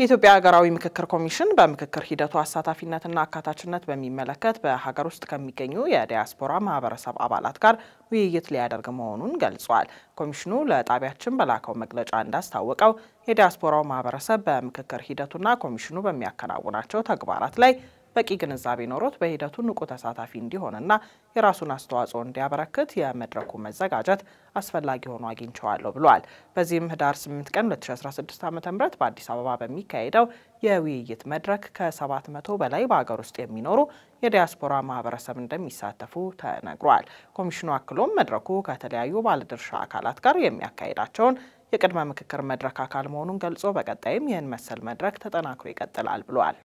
የኢትዮጵያ ሀገራዊ ምክክር ኮሚሽን በምክክር ሂደቱ አሳታፊነትና አካታችነት በሚመለከት በሀገር ውስጥ ከሚገኙ የዲያስፖራ ማህበረሰብ አባላት ጋር ውይይት ሊያደርግ መሆኑን ገልጿል። ኮሚሽኑ ለጣቢያችን በላከው መግለጫ እንዳስታወቀው የዲያስፖራው ማህበረሰብ በምክክር ሂደቱና ኮሚሽኑ በሚያከናውናቸው ተግባራት ላይ በቂ ግንዛቤ ኖሮት በሂደቱ ንቁ ተሳታፊ እንዲሆንና የራሱን አስተዋጽኦ እንዲያበረክት የመድረኩ መዘጋጀት አስፈላጊ ሆኖ አግኝቸዋለሁ ብሏል። በዚህም ህዳር 8 ቀን 2016 ዓ ም በአዲስ አበባ በሚካሄደው የውይይት መድረክ ከ700 በላይ በሀገር ውስጥ የሚኖሩ የዲያስፖራ ማህበረሰብ እንደሚሳተፉ ተነግሯል። ኮሚሽኑ አክሎም መድረኩ ከተለያዩ ባለድርሻ አካላት ጋር የሚያካሄዳቸውን የቅድመ ምክክር መድረክ አካል መሆኑን ገልጾ በቀጣይም ይህን መሰል መድረክ ተጠናክሮ ይቀጥላል ብሏል።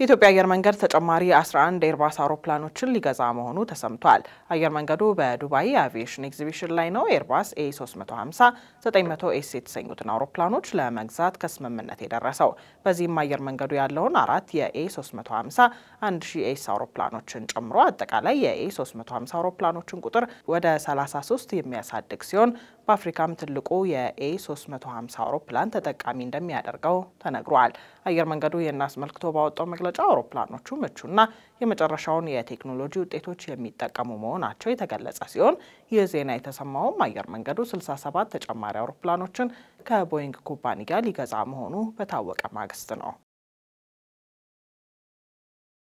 የኢትዮጵያ አየር መንገድ ተጨማሪ 11 ኤርባስ አውሮፕላኖችን ሊገዛ መሆኑ ተሰምቷል። አየር መንገዱ በዱባይ የአቪዬሽን ኤግዚቢሽን ላይ ነው ኤርባስ ኤ 350 900 ኤስ የተሰኙትን አውሮፕላኖች ለመግዛት ከስምምነት የደረሰው። በዚህም አየር መንገዱ ያለውን አራት የኤ 350 1000 ኤስ አውሮፕላኖችን ጨምሮ አጠቃላይ የኤ 350 አውሮፕላኖችን ቁጥር ወደ 33 የሚያሳድግ ሲሆን በአፍሪካም ትልቁ የኤ 350 አውሮፕላን ተጠቃሚ እንደሚያደርገው ተነግሯል። አየር መንገዱ ይህን አስመልክቶ ባወጣው መግለጫ አውሮፕላኖቹ ምቹና የመጨረሻውን የቴክኖሎጂ ውጤቶች የሚጠቀሙ መሆናቸው የተገለጸ ሲሆን ይህ ዜና የተሰማውም አየር መንገዱ 67 ተጨማሪ አውሮፕላኖችን ከቦይንግ ኩባንያ ሊገዛ መሆኑ በታወቀ ማግስት ነው።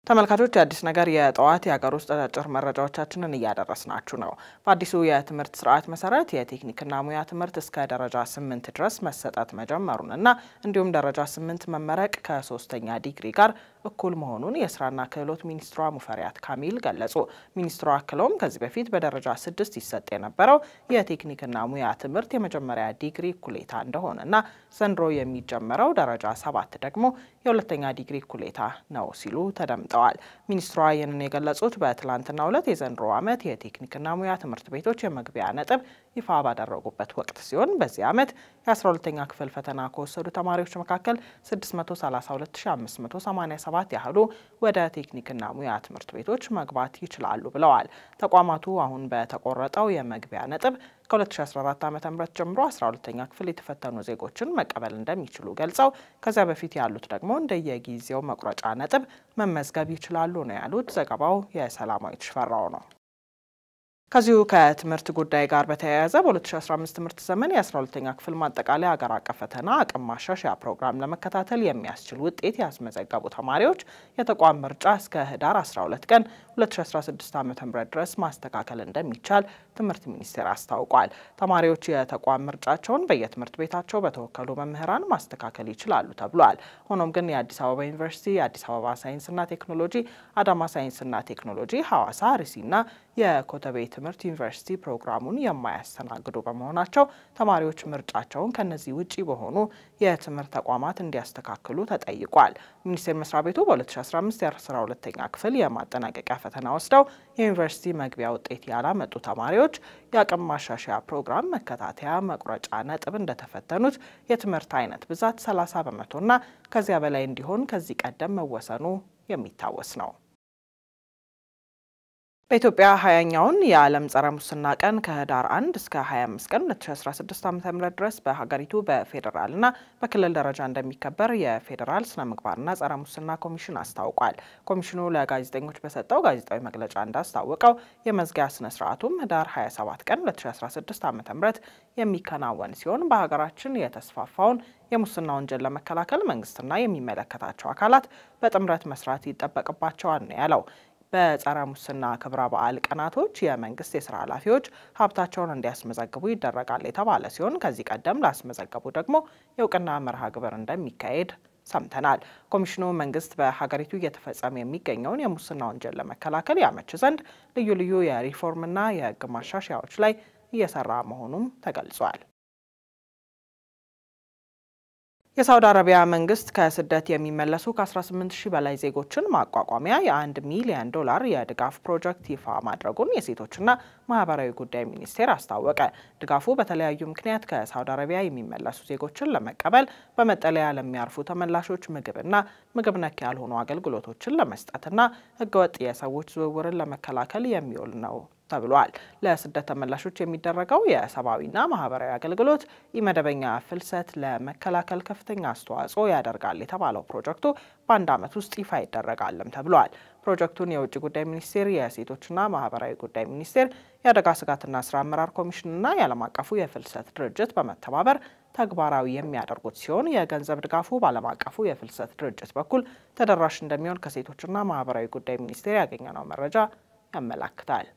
ተመልካቾች የአዲስ ነገር የጠዋት የሀገር ውስጥ አጫጭር መረጃዎቻችንን እያደረስናችሁ ነው። በአዲሱ የትምህርት ስርዓት መሰረት የቴክኒክና ሙያ ትምህርት እስከ ደረጃ ስምንት ድረስ መሰጠት እና እንዲሁም ደረጃ ስምንት መመረቅ ከሶስተኛ ዲግሪ ጋር እኩል መሆኑን የስራና ክህሎት ሚኒስትሯ ሙፈሪያት ካሚል ገለጹ። ሚኒስትሯ አክለውም ከዚህ በፊት በደረጃ ስድስት ይሰጥ የነበረው የቴክኒክና ሙያ ትምህርት የመጀመሪያ ዲግሪ እኩሌታ እንደሆነና ዘንድሮ የሚጀመረው ደረጃ ሰባት ደግሞ የሁለተኛ ዲግሪ እኩሌታ ነው ሲሉ ተደምጠዋል። ሚኒስትሯ ይህንን የገለጹት በትላንትናው ዕለት የዘንድሮ ዓመት የቴክኒክና ሙያ ትምህርት ቤቶች የመግቢያ ነጥብ ይፋ ባደረጉበት ወቅት ሲሆን በዚህ ዓመት የ12ኛ ክፍል ፈተና ከወሰዱ ተማሪዎች መካከል 632587 ያህሉ ወደ ቴክኒክና ሙያ ትምህርት ቤቶች መግባት ይችላሉ ብለዋል። ተቋማቱ አሁን በተቆረጠው የመግቢያ ነጥብ ከ2014 ዓ ም ጀምሮ 12ኛ ክፍል የተፈተኑ ዜጎችን መቀበል እንደሚችሉ ገልጸው ከዚያ በፊት ያሉት ደግሞ እንደየጊዜው መቁረጫ ነጥብ መመዝገብ ይችላሉ ነው ያሉት። ዘገባው የሰላማዊት ሽፈራው ነው። ከዚሁ ከትምህርት ጉዳይ ጋር በተያያዘ በ2015 ትምህርት ዘመን የ12ኛ ክፍል ማጠቃለያ አገር አቀፍ ፈተና አቅም ማሻሻያ ፕሮግራም ለመከታተል የሚያስችል ውጤት ያስመዘገቡ ተማሪዎች የተቋም ምርጫ እስከ ህዳር 12 ቀን 2016 ዓ.ም ድረስ ማስተካከል እንደሚቻል ትምህርት ሚኒስቴር አስታውቋል። ተማሪዎች የተቋም ምርጫቸውን በየትምህርት ቤታቸው በተወከሉ መምህራን ማስተካከል ይችላሉ ተብሏል። ሆኖም ግን የአዲስ አበባ ዩኒቨርሲቲ፣ የአዲስ አበባ ሳይንስና ቴክኖሎጂ፣ አዳማ ሳይንስና ቴክኖሎጂ፣ ሐዋሳ፣ አርሲና የኮተቤ ትምህርት ዩኒቨርሲቲ ፕሮግራሙን የማያስተናግዱ በመሆናቸው ተማሪዎች ምርጫቸውን ከነዚህ ውጪ በሆኑ የትምህርት ተቋማት እንዲያስተካክሉ ተጠይቋል። ሚኒስቴር መስሪያ ቤቱ በ2015 የ12ኛ ክፍል የማጠናቀቂያ ፈተና ወስደው የዩኒቨርሲቲ መግቢያ ውጤት ያላመጡ ተማሪዎች የአቅም ማሻሻያ ፕሮግራም መከታተያ መቁረጫ ነጥብ እንደተፈተኑት የትምህርት አይነት ብዛት 30 በመቶና ከዚያ በላይ እንዲሆን ከዚህ ቀደም መወሰኑ የሚታወስ ነው። በኢትዮጵያ ሀያኛውን የዓለም ጸረ ሙስና ቀን ከህዳር 1 እስከ 25 ቀን 2016 ዓ.ም ድረስ በሀገሪቱ በፌዴራልና በክልል ደረጃ እንደሚከበር የፌዴራል ስነ ምግባርና ጸረ ሙስና ኮሚሽን አስታውቋል። ኮሚሽኑ ለጋዜጠኞች በሰጠው ጋዜጣዊ መግለጫ እንዳስታወቀው የመዝጊያ ስነ ስርዓቱም ህዳር 27 ቀን 2016 ዓ.ም የሚከናወን ሲሆን በሀገራችን የተስፋፋውን የሙስና ወንጀል ለመከላከል መንግስትና የሚመለከታቸው አካላት በጥምረት መስራት ይጠበቅባቸዋል ነው ያለው። በጸረ ሙስና ክብረ በዓል ቀናቶች የመንግስት የስራ ኃላፊዎች ሀብታቸውን እንዲያስመዘግቡ ይደረጋል የተባለ ሲሆን ከዚህ ቀደም ላስመዘገቡ ደግሞ የእውቅና መርሃ ግብር እንደሚካሄድ ሰምተናል። ኮሚሽኑ መንግስት በሀገሪቱ እየተፈጸመ የሚገኘውን የሙስና ወንጀል ለመከላከል ያመች ዘንድ ልዩ ልዩ የሪፎርምና የህግ ማሻሻያዎች ላይ እየሰራ መሆኑም ተገልጿል። የሳውዲ አረቢያ መንግስት ከስደት የሚመለሱ ከ18 ሺህ በላይ ዜጎችን ማቋቋሚያ የአንድ ሚሊዮን ዶላር የድጋፍ ፕሮጀክት ይፋ ማድረጉን የሴቶችና ማህበራዊ ጉዳይ ሚኒስቴር አስታወቀ። ድጋፉ በተለያዩ ምክንያት ከሳውዲ አረቢያ የሚመለሱ ዜጎችን ለመቀበል በመጠለያ ለሚያርፉ ተመላሾች ምግብና ምግብ ነክ ያልሆኑ አገልግሎቶችን ለመስጠትና ህገወጥ የሰዎች ዝውውርን ለመከላከል የሚውል ነው ተብሏል። ለስደት ተመላሾች የሚደረገው የሰብአዊና ማህበራዊ አገልግሎት ኢመደበኛ ፍልሰት ለመከላከል ከፍተኛ አስተዋጽኦ ያደርጋል የተባለው ፕሮጀክቱ በአንድ ዓመት ውስጥ ይፋ ይደረጋልም ተብሏል። ፕሮጀክቱን የውጭ ጉዳይ ሚኒስቴር፣ የሴቶችና ማህበራዊ ጉዳይ ሚኒስቴር፣ የአደጋ ስጋትና ስራ አመራር ኮሚሽንና የዓለም አቀፉ የፍልሰት ድርጅት በመተባበር ተግባራዊ የሚያደርጉት ሲሆን የገንዘብ ድጋፉ በዓለም አቀፉ የፍልሰት ድርጅት በኩል ተደራሽ እንደሚሆን ከሴቶችና ማህበራዊ ጉዳይ ሚኒስቴር ያገኘነው መረጃ ያመላክታል።